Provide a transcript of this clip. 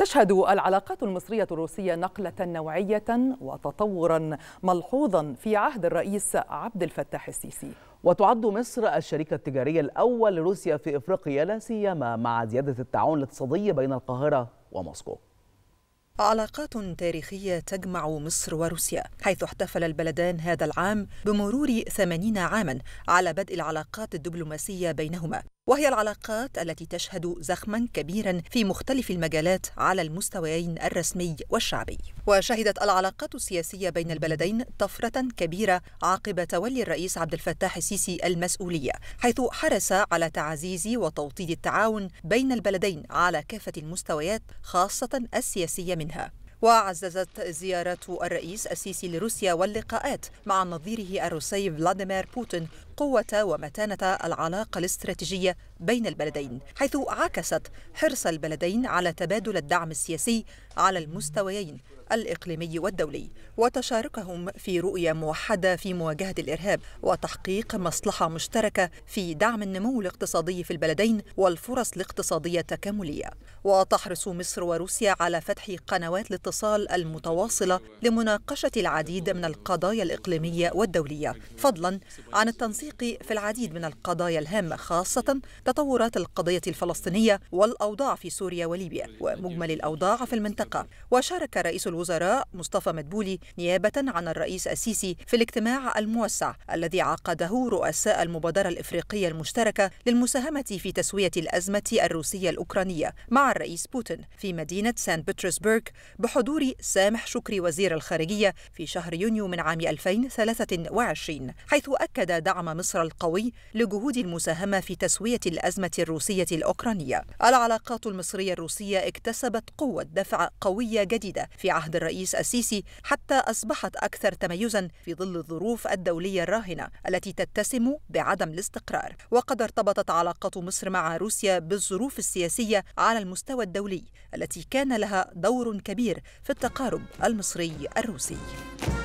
تشهد العلاقات المصرية الروسية نقلة نوعية وتطورا ملحوظا في عهد الرئيس عبد الفتاح السيسي وتعد مصر الشريك التجاري الأول لروسيا في إفريقيا لا سيما مع زيادة التعاون الاقتصادي بين القاهرة وموسكو علاقات تاريخية تجمع مصر وروسيا حيث احتفل البلدان هذا العام بمرور 80 عاما على بدء العلاقات الدبلوماسية بينهما وهي العلاقات التي تشهد زخما كبيرا في مختلف المجالات على المستويين الرسمي والشعبي وشهدت العلاقات السياسية بين البلدين طفرة كبيرة عقب تولي الرئيس عبد الفتاح السيسي المسؤولية حيث حرص على تعزيز وتوطيد التعاون بين البلدين على كافة المستويات خاصة السياسية منها وعززت زيارات الرئيس السيسي لروسيا واللقاءات مع نظيره الروسي فلاديمير بوتين قوة ومتانة العلاقة الاستراتيجية بين البلدين حيث عكست حرص البلدين على تبادل الدعم السياسي على المستويين الإقليمي والدولي وتشاركهم في رؤية موحدة في مواجهة الإرهاب وتحقيق مصلحة مشتركة في دعم النمو الاقتصادي في البلدين والفرص الاقتصادية التكاملية وتحرص مصر وروسيا على فتح قنوات الاتصال المتواصلة لمناقشة العديد من القضايا الإقليمية والدولية فضلا عن التنسيق التحقيق في العديد من القضايا الهامة خاصة تطورات القضية الفلسطينية والأوضاع في سوريا وليبيا ومجمل الأوضاع في المنطقة وشارك رئيس الوزراء مصطفى مدبولي نيابة عن الرئيس السيسي في الاجتماع الموسع الذي عقده رؤساء المبادرة الإفريقية المشتركة للمساهمة في تسوية الأزمة الروسية الأوكرانية مع الرئيس بوتين في مدينة سان بطرسبرغ بحضور سامح شكري وزير الخارجية في شهر يونيو من عام 2023 حيث أكد دعم مصر القوي لجهود المساهمة في تسوية الأزمة الروسية الأوكرانية العلاقات المصرية الروسية اكتسبت قوة دفع قوية جديدة في عهد الرئيس السيسي حتى أصبحت أكثر تميزا في ظل الظروف الدولية الراهنة التي تتسم بعدم الاستقرار وقد ارتبطت علاقة مصر مع روسيا بالظروف السياسية على المستوى الدولي التي كان لها دور كبير في التقارب المصري الروسي